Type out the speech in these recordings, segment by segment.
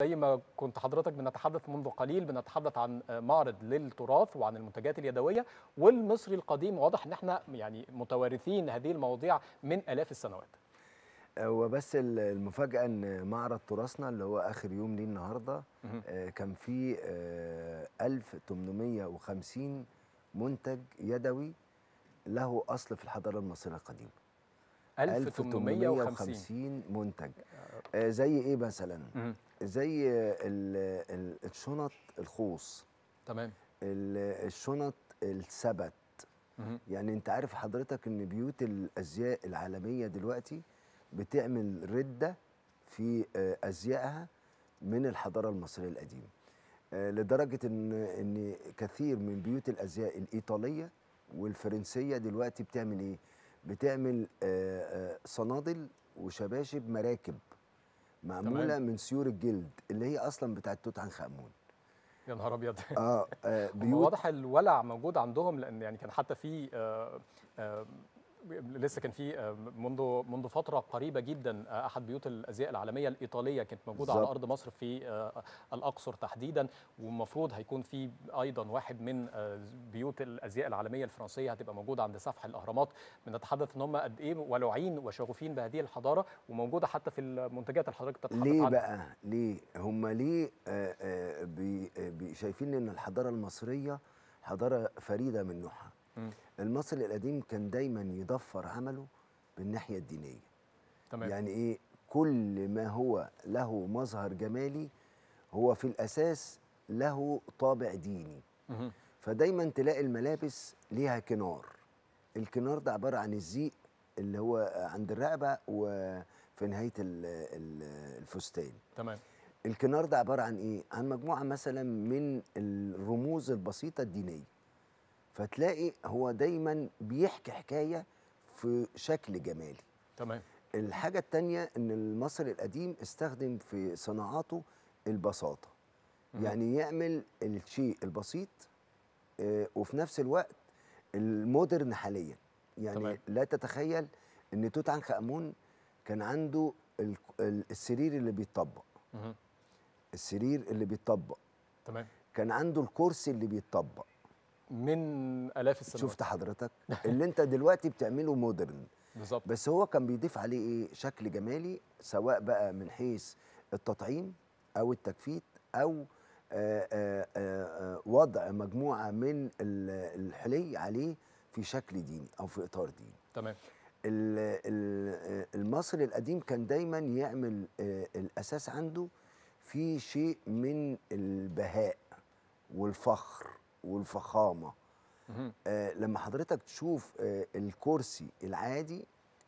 زي ما كنت حضرتك بنتحدث منذ قليل بنتحدث عن معرض للتراث وعن المنتجات اليدويه والمصري القديم واضح ان احنا يعني متوارثين هذه المواضيع من الاف السنوات آه، وبس المفاجاه ان معرض تراثنا اللي هو اخر يوم ليه النهارده آه، كان فيه 1850 آه، منتج يدوي له اصل في الحضاره المصريه القديمه 1850 منتج آه، زي ايه مثلا زي الشنط الخوص تمام الشنط السبت يعني انت عارف حضرتك ان بيوت الازياء العالميه دلوقتي بتعمل رده في آه، ازيائها من الحضاره المصريه القديمه آه، لدرجه ان ان كثير من بيوت الازياء الايطاليه والفرنسيه دلوقتي بتعمل ايه بتعمل صنادل وشباشب مراكب معموله تمام. من سيور الجلد اللي هي اصلا بتاعه توت عنخ امون يا نهار ابيض اه, آه بيوت واضح الولع موجود عندهم لان يعني كان حتى في آه آه لسه كان في آه، منذ منذ فتره قريبه جدا آه، احد بيوت الازياء العالميه الايطاليه كانت موجوده بالزبط. على ارض مصر في آه، الاقصر تحديدا ومفروض هيكون في ايضا واحد من بيوت الازياء العالميه الفرنسيه هتبقى موجوده عند سفح الاهرامات بنتحدث ان هم قد ايه ولوعين وشغوفين بهذه الحضاره وموجوده حتى في المنتجات اللي حضرتك بتتحدث ليه بقى ليه هم ليه بي, بي شايفين ان الحضاره المصريه حضاره فريده من نوعها المصري القديم كان دايما يدفر عمله بالناحيه الدينيه تمام. يعني ايه كل ما هو له مظهر جمالي هو في الاساس له طابع ديني مم. فدايما تلاقي الملابس ليها كنار الكنار ده عباره عن الزيق اللي هو عند الرقبه وفي نهايه الفستان تمام الكنار ده عباره عن ايه عن مجموعه مثلا من الرموز البسيطه الدينيه فتلاقي هو دايما بيحكي حكايه في شكل جمالي تمام الحاجه الثانيه ان المصري القديم استخدم في صناعاته البساطه مم. يعني يعمل الشيء البسيط آه، وفي نفس الوقت المودرن حاليا يعني تمام. لا تتخيل ان توت عنخ امون كان عنده السرير اللي بيتطبق مم. السرير اللي بيتطبق تمام كان عنده الكرسي اللي بيتطبق من الاف السنوات شفت حضرتك اللي انت دلوقتي بتعمله مودرن بالظبط بس هو كان بيضيف عليه ايه شكل جمالي سواء بقى من حيث التطعيم او التجفيت او آآ آه، آآ آه، آه، وضع مجموعه من الحلي عليه في شكل ديني او في اطار ديني تمام المصري القديم كان دايما يعمل الاساس عنده في شيء من البهاء والفخر والفخامه آه لما حضرتك تشوف آه الكرسي العادي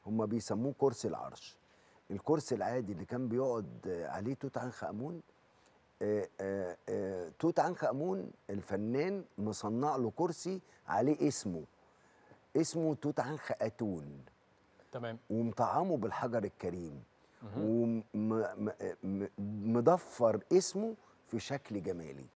هم بيسموه كرسي العرش الكرسي العادي اللي كان بيقعد آه عليه توت عنخ امون آه، آه، آه، توت عنخ امون الفنان مصنع له كرسي عليه اسمه اسمه توت عنخ اتون تمام ومطعمه بالحجر الكريم ومضفر اسمه في شكل جمالي